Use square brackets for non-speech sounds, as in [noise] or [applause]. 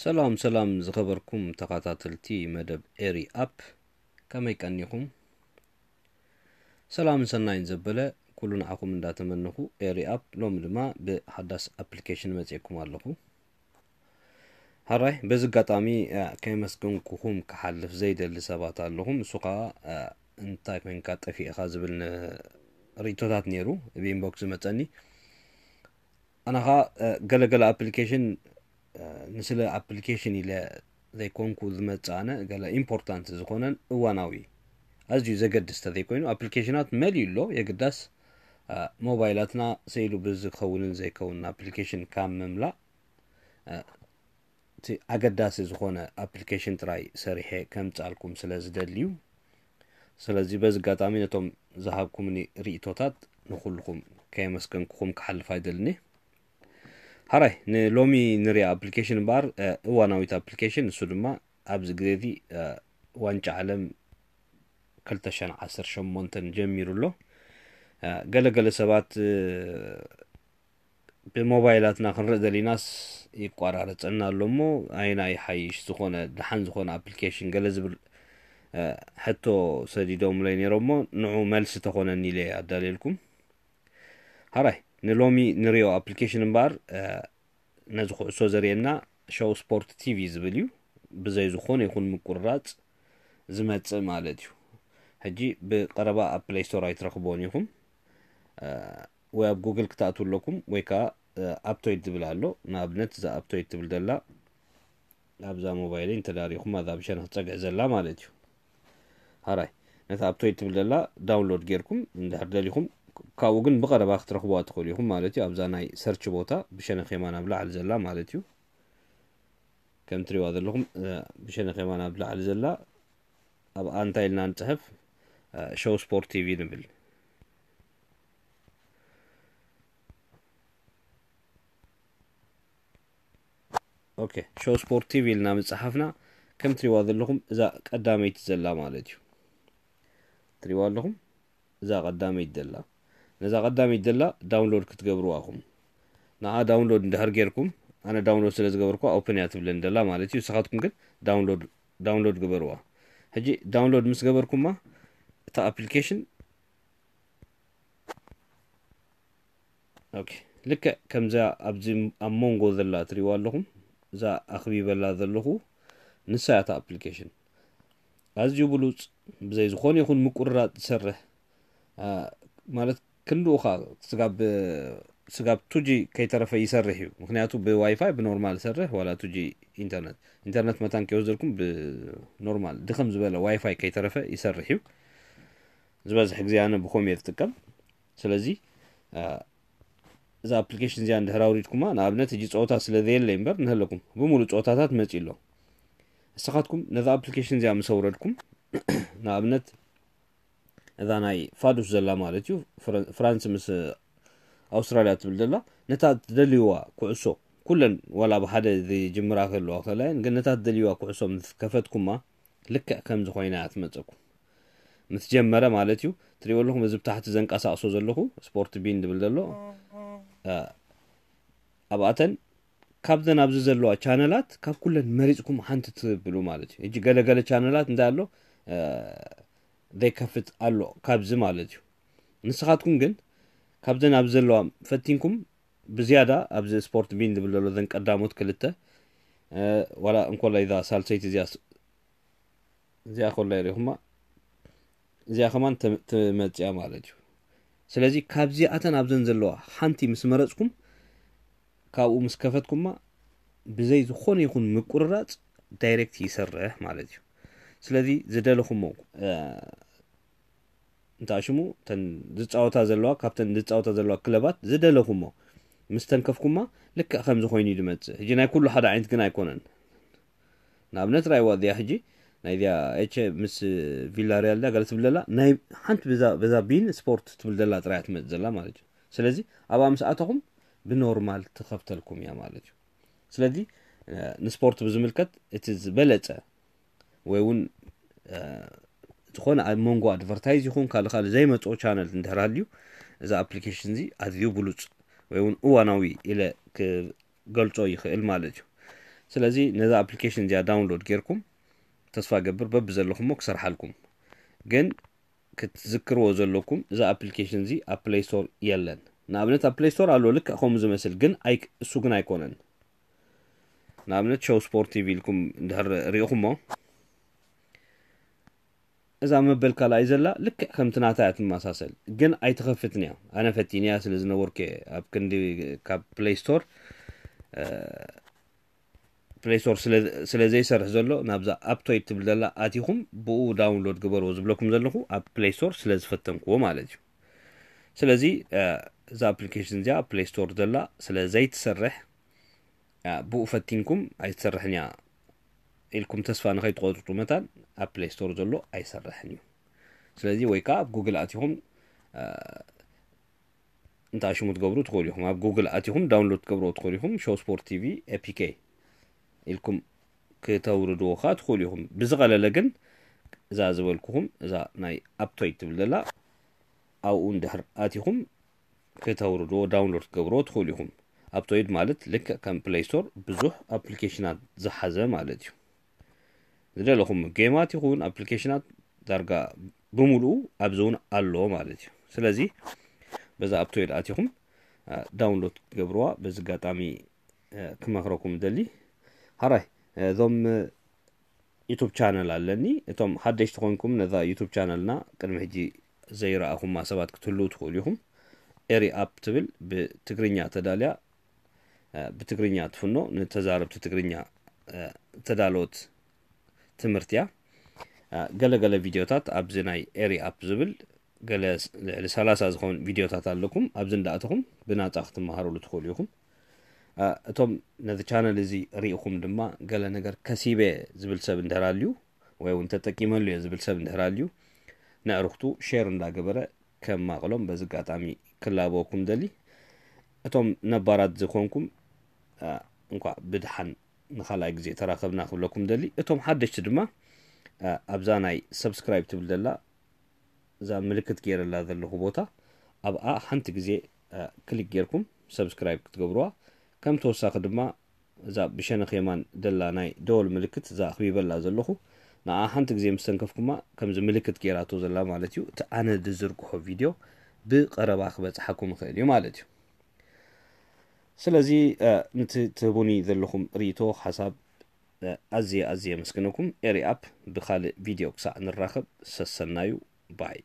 ሰላም ሰላም ዝኸበርኩም ተኸታተልቲ መደብ ኤሪ ኣፕ ከመይ ቀኒኹም ሰላምን ሰናይን ዘበለ ኩሉ ንዓኹም እንዳተመንኹ ኤሪ ኣፕ ሎሚ ድማ ብሓዳስ ኣፕሊኬሽን መፅኩም ኣለኹ ሃራይ በዚ ኣጋጣሚ ከይመስገንኩኹም ክሓልፍ ዘይደሊ ሰባት ኣለኹም ንሱ ከዓ እንታይ ኮይንካ ጠፊእኻ ዝብል ርእቶታት ነይሩ ብኢንቦክስ ዝመፀኒ ኣነ ከዓ ገለገለ ኣፕሊኬሽን ምስሊ ኣፕሊኬሽን ኢለ ዘይኮንኩ ዝመፅኣነ ገለ ኢምፖርታንት ዝኾነን እዋናዊ ኣዝዩ ዘገድስ ተዘይኮይኑ ኣፕሊኬሽናት መሊዩ ኣሎ የግዳስ ሞባይላትና ስኢሉ ብዝኸውንን ዘይከውንን ኣፕሊኬሽን ካብ ምምላእ እቲ ኣገዳሲ ዝኾነ ኣፕሊኬሽን ጥራይ ሰሪሐ ከምፃልኩም ስለ ዝደልዩ ስለዚ በዚ ኣጋጣሚ ነቶም ዝሃብኩምኒ ርእቶታት ንኩልኩም ከየመስገንኩኹም ክሓልፍ ኣይደልኒ ሓራይ ንሎሚ ንሪኣ ኣፕሊኬሽን እምበኣር እዋናዊት ኣፕሊኬሽን ንሱ ድማ ኣብዚ ግዜ እዚ ዋንጫ ዓለም 218 ጀሚሩ ኣሎ ገለገለ ሰባት ብሞባይላትና ክንርኢ ዘሊናስ ይቋራረፀና ኣሎ ሞ ኣይናይ ሓይሽ ዝኾነ ድሓን ዝኾነ ኣፕሊኬሽን ገለ ዝብል ሕቶ ሰዲዶምለይ ነይሮ ሞ ንዑ መልሲ ተኾነኒ ኢለ ኣዳልልኩም ሃራይ ንሎሚ ንሪኦ ኣፕሊኬሽን እምበር ነዚ ኩዕሶ ዘርእየና ሸው ስፖርት ቲቪ ዝብል እዩ ብዘይ ዝኾነ ይኹን ምቁርራፅ ዝመፅእ ማለት እዩ ሕጂ ብቀረባ ኣብ ፕሌይ ስቶር ኣይትረክቦን ኢኹም ወይ ኣብ ጉግል ክትኣትው ኣለኩም ወይ ከዓ ኣብቶይት ዝብል ኣሎ ንኣብነት እዛ ኣብቶይት ትብል ዘላ ኣብዛ ሞባይለይ እንተዳሪኹም ኣዛ ብሸነ ክትፀግዕ ዘላ ማለት እዩ ሃራይ ነቲ ኣብቶይት ትብል ዘላ ዳውንሎድ ጌርኩም እንድሕር ደሊኹም ካብኡ ግን ብቐረባ ክትረኽብዋ ትኽእሉ ኢኹም ማለት እዩ ኣብዛ ናይ ሰርች ቦታ ብሸነኽ የማን ኣብ ላዕሊ ዘላ ማለት እዩ ከም ትሪእዋ ዘለኹም ብሸነኽ የማን ኣብ ላዕሊ ዘላ ኣብኣ እንታይ ኢልና ንፅሕፍ ሾው ስፖርት ቲቪ ንብል ኦኬ ሾው ስፖርት ቲቪ ኢልና ምፅሓፍና ከም ትሪእዋ ዘለኹም እዛ ቀዳመይቲ ዘላ ማለት እዩ ትሪእዋ ኣለኹም እዛ ቀዳመይቲ ዘላ ነዛ ቀዳሚት ደላ ዳውንሎድ ክትገብሩ ኣኹም ንኣ ዳውንሎድ እንድሕር ጌርኩም ኣነ ዳውንሎድ ስለ ዝገበርኩ ኦፕን እያ ትብለን ደላ ማለት እዩ ንስኻትኩም ግን ዳውንሎድ ግበርዋ ሕጂ ዳውንሎድ ምስ ገበርኩማ እታ ኣፕሊኬሽን ኦኬ ልክዕ ኣብዚ ኣብ መንጎ ዘላ ትርእይዋ ኣለኹም እዛ ኣኽቢበላ ዘለኹ ንሳያታ ኣፕሊኬሽን ኣዝዩ ብሉፅ ብዘይ ዝኾነ ይኹን ምቁርራፅ ዝሰርሕ ማለት ክልኡ ኸ ስጋብ ቱጂ ከይተረፈ ይሰርሕ እዩ ምክንያቱ ብዋይፋይ ብኖርማል ይሰርሕ ዋላ ቱጂ ኢንተርነት ኢንተርነት መታን ዘልኩም ብኖርማል ድኸም ዝበለ ዋይፋይ ከይተረፈ ይሰርሕ እዩ ዝበዝሕ ግዜ ኣነ ብኮም እየ ዝጥቀም ስለዚ እዛ ኣፕሊኬሽን እዚኣ እንድሕራ ውሪድኩማ ንኣብነት እጂ ፀወታ ስለ ዘየለ እምበር ንህለኩም ብሙሉእ ፀወታታት መፂ ኣሎ ንስኻትኩም ነዛ ኣፕሊኬሽን እዚኣ ምሰውረድኩም [coughs] ንኣብነት እዛ ናይ ፋዱስ ዘላ ማለት እዩ ፍራንስ ምስ ኣውስትራልያ ትብል ዘላ ነታ ትደልይዋ ኩዕሶ ኩለን ዋላ ብሓደ ዝጅምራ ከለዋ ከላየን ግን ነታ ትደልይዋ ኩዕሶ ከፈትኩማ ልክዕ ከምዚ ኮይና ትመፀኩ ምስ ጀመረ ማለት እዩ ትሪእዎ ኣለኹም እዚ ብታሕቲ ዘንቀሳቅሶ ዘለኹ ስፖርት ቢን ዝብል ዘሎ ኣብኣተን ካብዘን ኣብዚ ዘለዋ ቻነላት ካብ ኩለን መሪፅኩም ሓንቲ ትብሉ ማለት እዩ እጂ ገለገለ ቻነላት እንታይ ኣሎ ዘይከፍት ኣሎ ካብዚ ማለት እዩ ንስኻትኩም ግን ካብዘን ኣብ ዘለዋ ፈቲንኩም ብዝያዳ ኣብዚ ስፖርት ቢን ዝብል ዘሎ ዘን ቀዳሞት ክልተ ዋላ እንኮላ ዛ ሳልሰይቲ እዚኣ እዚኣ ኮላ ይሪኹማ እዚኣ ኸማን ትመፅያ ማለት እዩ ስለዚ ካብዚኣተን ኣብዘን ዘለዋ ሓንቲ ምስ መረፅኩም ካብኡ ምስ ከፈትኩማ ብዘይ ዝኾነ ይኹን ምቁርራፅ ዳይረክት ይሰርሕ ማለት እዩ ስለዚ ዝደለኹሞ እንታይ ሽሙ እተን ዝፃወታ ዘለዋ ካብተን ዝፃወታ ዘለዋ ክለባት ዝደለኹሞ ምስ ተንከፍኩማ ልክዕ ከምዚ ኮይኑ እዩ ድመፅእ ሕጂ ናይ ኩሉ ሓደ ዓይነት ግን ኣይኮነን ንኣብነት ራእይዋ እዚኣ ሕጂ ናይ ናይዚኣ ኤቸ ምስ ቪላሪያል ዳ ገለ ትብል ዘላ ናይ ሓንቲ በዛ ቢን ስፖርት ትብል ዘላ ጥራያ ትመፅ ዘላ ማለት እዩ ስለዚ ኣብኣ ምስኣተኹም ብኖርማል ትኸፍተልኩም እያ ማለት እዩ ስለዚ ንስፖርት ብዝምልከት እቲ ዝበለፀ ወይ እውን ዝኾነ ኣብ መንጎ ኣድቨርታይዝ ይኹን ካልእ ካልእ ዘይመፅኦ ቻነል እንተሃልዩ እዛ ኣፕሊኬሽን እዚ ኣዝዩ ብሉፅ ወይ እውን እዋናዊ ኢለ ክገልፆ ይኽእል ማለት እዩ ስለዚ ነዛ ኣፕሊኬሽን እዚኣ ዳውንሎድ ጌርኩም ተስፋ ገብር በቢ ዘለኹም ሞ ክሰርሓልኩም ግን ክትዝክርዎ ዘለኩም እዛ ኣፕሊኬሽን እዚ ኣብ ፕሌይ ስቶር የለን ንኣብነት ኣብ ፕሌይ ስቶር ኣሎ ልክዕ ከምኡ ዝመስል ግን እሱ ግን ኣይኮነን ንኣብነት ሸው ስፖርት ቲቪ ኢልኩም እንድሕር ሪኢኹም ሞ እዛ መበልካ ላ እዩ ዘላ ልክዕ ከም ትናታያ ትመሳሰል ግን ኣይተኸፍትን እያ ኣነ ፈቲን እያ ስለ ዝነበርክ ኣብ ክንዲ ካብ ፕሌስቶር ፕሌስቶር ስለ ዘይሰርሕ ዘሎ ናብዛ ኣብቶይድ ትብል ዘላ ኣትኹም ብኡ ዳውንሎድ ግበርዎ ዝብለኩም ዘለኹ ኣብ ፕሌስቶር ስለ ዝፈተንክዎ ማለት እዩ ስለዚ እዛ ኣፕሊኬሽን እዚኣ ፕሌስቶር ዘላ ስለ ዘይትሰርሕ ብኡ ፈቲንኩም ኣይትሰርሕን እያ ኢልኩም ተስፋ ንኸይትቆጥጡ መታን ኣብ ፕሌይ ስቶር ዘሎ ኣይሰርሕን እዩ ስለዚ ወይ ከዓ ኣብ ጉግል ኣትኹም እንታይ ሽሙ ትገብሩ ትኽእሉ ኢኹም ኣብ ጉግል ኣትኹም ዳውንሎድ ትገብሮ ትኽእሉ ኢኹም ሾው ስፖርት ቲቪ ኤፒኬ ኢልኩም ክተውርድዎ ከዓ ትኽእሉ ኢኹም ብዝቐለለ ግን እዛ ዝበልኩኹም እዛ ናይ ኣፕቶይ ትብል ዘላ ኣብኡ ንድሕር ኣትኹም ክተውርድዎ ዳውንሎድ ትገብርዎ ትኽእሉ ኢኹም ኣፕቶይድ ማለት ልክዕ ከም ፕሌይ ስቶር ብዙሕ ኣፕሊኬሽናት ዝሓዘ ማለት እዩ ዝደለኹም ጌማት ይኹን ኣፕሊኬሽናት ዳርጋ ብምሉኡ ኣብዚ እውን ኣሎ ማለት እዩ ስለዚ በዛ ኣብቶ ኣትኹም ዳውንሎድ ትገብርዋ በዚ ኣጋጣሚ ክመክረኩም ደሊ ሃራይ እዞም ዩቱብ ቻነል ኣለኒ እቶም ሓደሽቲ ኮይንኩም ነዛ ዩቱብ ቻነልና ቅድሚ ሕጂ ዘይረኣኹማ ሰባት ክትህልው ትኽእሉ ኢኹም ኤሪ ኣፕ ትብል ብትግርኛ ተዳልያ ብትግርኛ ትፍኖ ንተዛረብቲ ትግርኛ ተዳለወት timirtiya ገለ ገለ ቪድዮታት ኣብዚ ናይ ኤሪ ኣፕ ዝብል ገለ ልዕሊ 3 30 ዝኾውን ቪድዮታት ኣለኩም ኣብዚ እንዳእትኹም ብናፃ ክትመሃርሉ ትኽእሉ ኢኹም እቶም ነቲ ቻነል እዚ ርኢኹም ድማ ገለ ነገር ከሲበ ዝብል ሰብ እንድሕር ወይ እውን ተጠቂመሉ እየ ዝብል ሰብ እንድሕር ኣልዩ ንዕርክቱ ሼር እንዳገበረ ከም ማቕሎም በዚ ኣጋጣሚ ክላበኩም ደሊ እቶም ነባራት ዝኮንኩም እንኳ ብድሓን ንካልኣይ ግዜ ተራከብና ክብለኩም ደሊ እቶም ሓደሽቲ ድማ ኣብዛ ናይ ሰብስክራይብ ትብል ዘላ እዛ ምልክት ገይረላ ዘለኹ ቦታ ኣብኣ ሓንቲ ግዜ ክሊክ ጌርኩም ሰብስክራይብ ክትገብርዋ ከም ተወሳኺ ድማ እዛ ብሸነኽ የማን ደላ ናይ ደወል ምልክት እዛ ኣኽቢበላ ዘለኹ ንኣ ሓንቲ ግዜ ምስ ተንከፍኩማ ከምዚ ምልክት ገይራቶ ዘላ ማለት እዩ እቲ ኣነ ዝዝርግሖ ቪድዮ ብቀረባ ክበፅሓኩም ይኽእል እዩ ማለት እዩ ስለዚ ነቲ ትህቡኒ ዘለኹም ርእቶ ሓሳብ ኣዝየ ኣዝየ መስግነኩም ኤሪ ኣፕ ብኻልእ ቪድዮ ክሳዕ ንራኸብ ሰሰናዩ ባይ